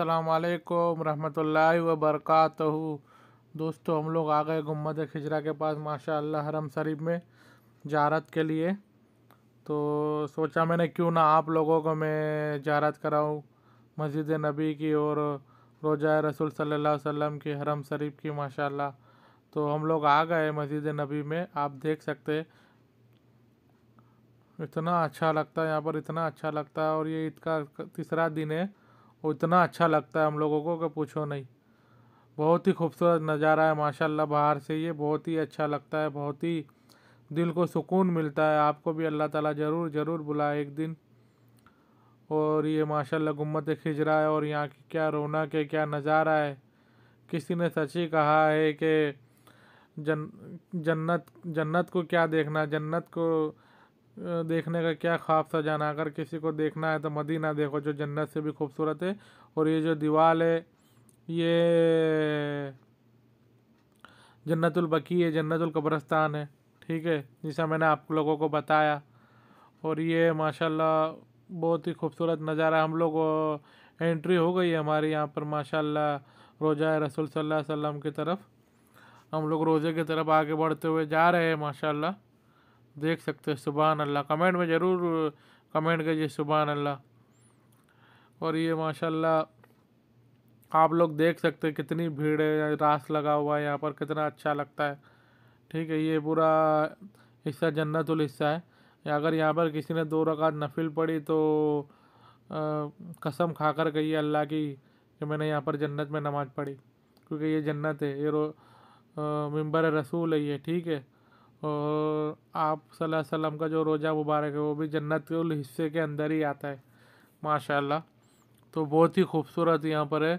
असलकम रहमतुल्लाह वबरकत दोस्तों हम लोग आ गए गुम्मद खिजरा के पास माशाल्लाह हरम शरीफ में जारत के लिए तो सोचा मैंने क्यों ना आप लोगों को मैं जारत कराऊँ मस्जिद नबी की और रोज़ा रसूल सल्लल्लाहु अलैहि वसल्लम की हरम शरीफ की माशाल्लाह तो हम लोग आ गए मस्जिद नबी में आप देख सकते इतना अच्छा लगता है यहाँ पर इतना अच्छा लगता है और ये ईद का तीसरा दिन है वो इतना अच्छा लगता है हम लोगों को कि पूछो नहीं बहुत ही खूबसूरत नज़ारा है माशाल्लाह बाहर से ये बहुत ही अच्छा लगता है बहुत ही दिल को सुकून मिलता है आपको भी अल्लाह ताला ज़रूर ज़रूर बुलाए एक दिन और ये माशाल्लाह गुम्मत खिजरा है और यहाँ की क्या रौनक है क्या नज़ारा है किसी ने सच ही कहा है कि जन जन्नत जन्नत को क्या देखना जन्नत को देखने का क्या ख्वाब सा जाना अगर किसी को देखना है तो मदीना देखो जो जन्नत से भी खूबसूरत है और ये जो दीवार है ये जन्नतुल बकी है जन्नतुल कब्रस्तान है ठीक है जैसा मैंने आप लोगों को बताया और ये माशाल्लाह बहुत ही खूबसूरत नज़ारा हम लोग एंट्री हो गई है हमारे यहाँ पर माशाल्लाह रोज़ा रसूल सल्लल्लाहु अलैहि वसल्लम की तरफ हम लोग रोज़े की तरफ आगे बढ़ते हुए जा रहे हैं माशाल्लाह देख सकते हो सुबहान अल्लाह कमेंट में ज़रूर कमेंट कीजिए सुबह अल्लाह और ये माशाल्लाह आप लोग देख सकते हैं कितनी भीड़ है रास लगा हुआ है यहाँ पर कितना अच्छा लगता है ठीक है ये पूरा हिस्सा जन्नतुल हिस्सा है अगर यहाँ पर किसी ने दो रकात नफिल पड़ी तो आ, कसम खा कर कही अल्लाह की कि मैंने यहाँ पर जन्नत में नमाज़ पढ़ी क्योंकि ये जन्नत है ये रो मंबर रसूल है ये ठीक है और आप सल्लम का जो रोज़ा मुबारक है वो भी जन्नत के हिस्से के अंदर ही आता है माशाल्लाह तो बहुत ही खूबसूरत यहाँ पर है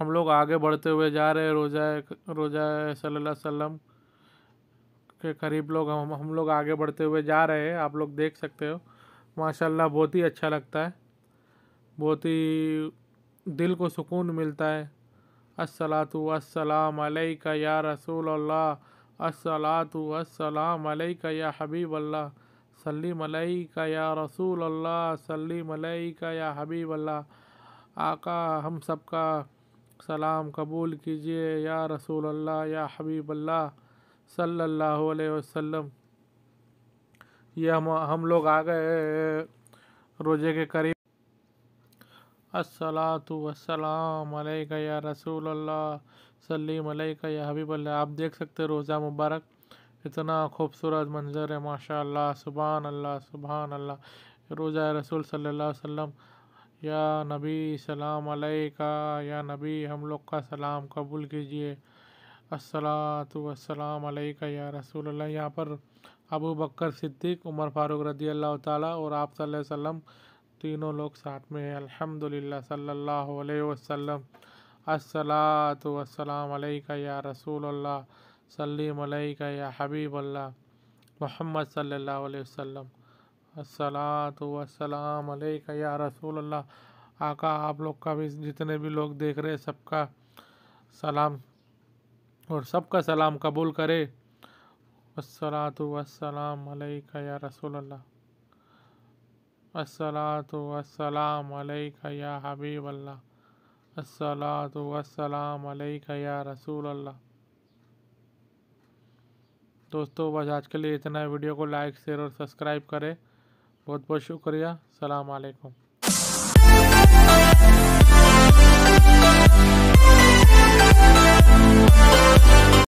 हम लोग आगे बढ़ते हुए जा रहे हैं रोज़ा रोज़ा अलैहि वसल्लम के करीब लोग हम हम लोग आगे बढ़ते हुए जा रहे हैं आप लोग देख सकते हो माशाल्लाह बहुत ही अच्छा लगता है बहुत ही दिल को सुकून मिलता है अस्सलातु अस्सलाम अलैका या रसूल अल्लाह अस्सलाम अलैका या हबीब अल्लाह सल्लिम अलैका या रसूल अल्लाह सल्लिम अलैका या हबीब अल्लाह आका हम सब का सलाम कबूल कीजिए या रसूल अल्लाह या हबीब अल्लाह सल्लल्लाहु अलैहि वसल्लम ये हम हम लोग आ गए रोज़े के करीब असलातु वसलाम या रसूल अल्लाह सलीम या हबीब अल्लाह आप देख सकते रोज़ा मुबारक इतना खूबसूरत मंजर है माशाल्लाह सुबहान अल्लाह सुबहान अल्लाह रोज़ा रसूल सल्लल्लाहु अलैहि वसल्लम या नबी सलाम अलैका या नबी हम लोग का सलाम कबूल कीजिए अस्सलातु वसलाम अलैका या रसूल अल्लाह यहाँ पर अबू बकर सिद्दीक उमर फ़ारूक रदी अल्लाह ताली और आप सल्लल्लाहु अलैहि वसल्लम तीनों लोग साथ में हैं अल्हम्दुलिल्लाह सल्लल्लाहु अलैहि वसल्लम अस्सलातु वस्सलाम अलैका या रसूल अल्लाह सलीम अलैका या हबीब अल्लाह मोहम्मद सल्लल्लाहु अलैहि वसल्लम अस्सलातु वस्सलाम अलैका या रसूल अल्लाह आका आप लोग का भी जितने भी लोग देख रहे हैं सबका सलाम और सबका सलाम कबूल करे वसलात वसलाम अलैका या रसूल अल्लाह अस्सलातु वस्सलाम अलैक या हबीब अल्लाह अस्सलातु वस्सलाम अलैक या रसूल अल्लाह दोस्तों बस आज के लिए इतना वीडियो को लाइक शेयर और सब्सक्राइब करें बहुत बहुत शुक्रिया सलाम अलैकुम